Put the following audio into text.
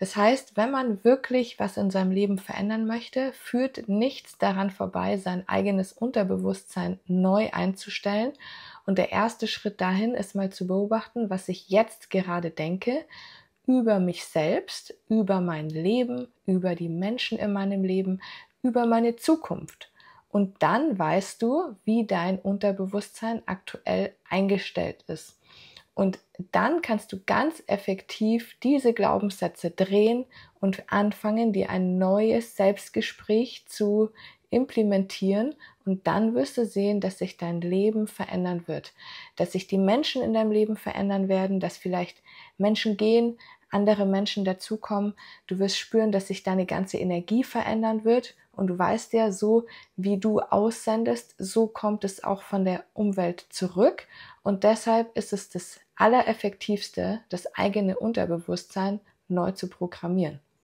Das heißt, wenn man wirklich was in seinem Leben verändern möchte, führt nichts daran vorbei, sein eigenes Unterbewusstsein neu einzustellen. Und der erste Schritt dahin ist mal zu beobachten, was ich jetzt gerade denke über mich selbst, über mein Leben, über die Menschen in meinem Leben, über meine Zukunft. Und dann weißt du, wie dein Unterbewusstsein aktuell eingestellt ist. Und dann kannst du ganz effektiv diese Glaubenssätze drehen und anfangen, dir ein neues Selbstgespräch zu implementieren. Und dann wirst du sehen, dass sich dein Leben verändern wird, dass sich die Menschen in deinem Leben verändern werden, dass vielleicht Menschen gehen, andere Menschen dazukommen. Du wirst spüren, dass sich deine ganze Energie verändern wird. Und du weißt ja, so wie du aussendest, so kommt es auch von der Umwelt zurück. Und deshalb ist es das Allereffektivste, das eigene Unterbewusstsein neu zu programmieren.